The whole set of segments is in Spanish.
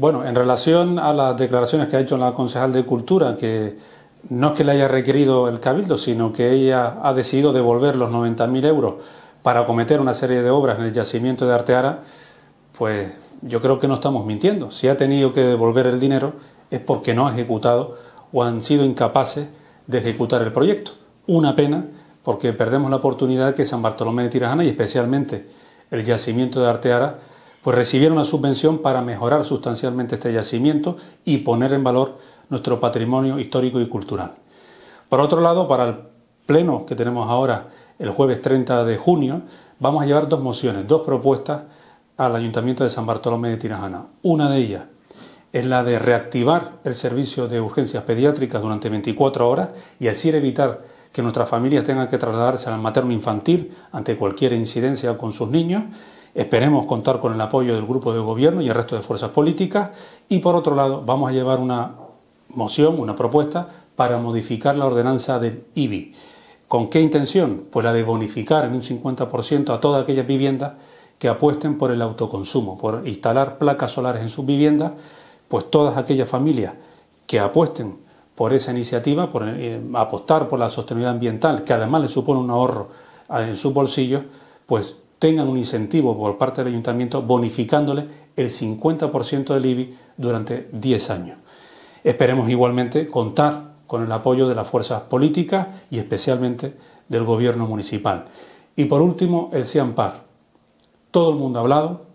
Bueno, en relación a las declaraciones que ha hecho la concejal de Cultura, que no es que le haya requerido el cabildo, sino que ella ha decidido devolver los 90.000 euros para cometer una serie de obras en el yacimiento de Arteara, pues yo creo que no estamos mintiendo. Si ha tenido que devolver el dinero es porque no ha ejecutado o han sido incapaces de ejecutar el proyecto. Una pena porque perdemos la oportunidad que San Bartolomé de Tirajana y especialmente el yacimiento de Arteara pues recibieron una subvención para mejorar sustancialmente este yacimiento y poner en valor nuestro patrimonio histórico y cultural. Por otro lado, para el pleno que tenemos ahora el jueves 30 de junio, vamos a llevar dos mociones, dos propuestas al Ayuntamiento de San Bartolomé de Tirajana. Una de ellas es la de reactivar el servicio de urgencias pediátricas durante 24 horas y así evitar que nuestras familias tengan que trasladarse al materno infantil ante cualquier incidencia con sus niños Esperemos contar con el apoyo del grupo de gobierno y el resto de fuerzas políticas. Y por otro lado, vamos a llevar una moción, una propuesta para modificar la ordenanza del IBI. ¿Con qué intención? Pues la de bonificar en un 50% a todas aquellas viviendas que apuesten por el autoconsumo, por instalar placas solares en sus viviendas, pues todas aquellas familias que apuesten por esa iniciativa, por eh, apostar por la sostenibilidad ambiental, que además le supone un ahorro eh, en sus bolsillos, pues tengan un incentivo por parte del ayuntamiento bonificándole el 50% del IBI durante 10 años. Esperemos igualmente contar con el apoyo de las fuerzas políticas y especialmente del gobierno municipal. Y por último, el CIAMPAR. Todo el mundo ha hablado,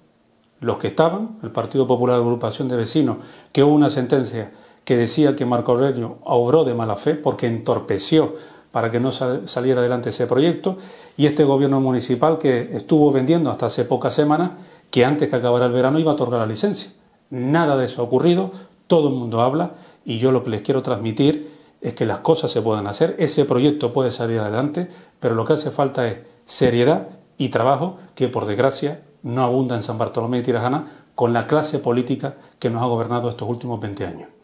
los que estaban, el Partido Popular de Agrupación de Vecinos, que hubo una sentencia que decía que Marco Aurelio obró de mala fe porque entorpeció para que no saliera adelante ese proyecto, y este gobierno municipal que estuvo vendiendo hasta hace pocas semanas que antes que acabara el verano iba a otorgar la licencia. Nada de eso ha ocurrido, todo el mundo habla y yo lo que les quiero transmitir es que las cosas se pueden hacer, ese proyecto puede salir adelante, pero lo que hace falta es seriedad y trabajo que por desgracia no abunda en San Bartolomé y Tirajana con la clase política que nos ha gobernado estos últimos 20 años.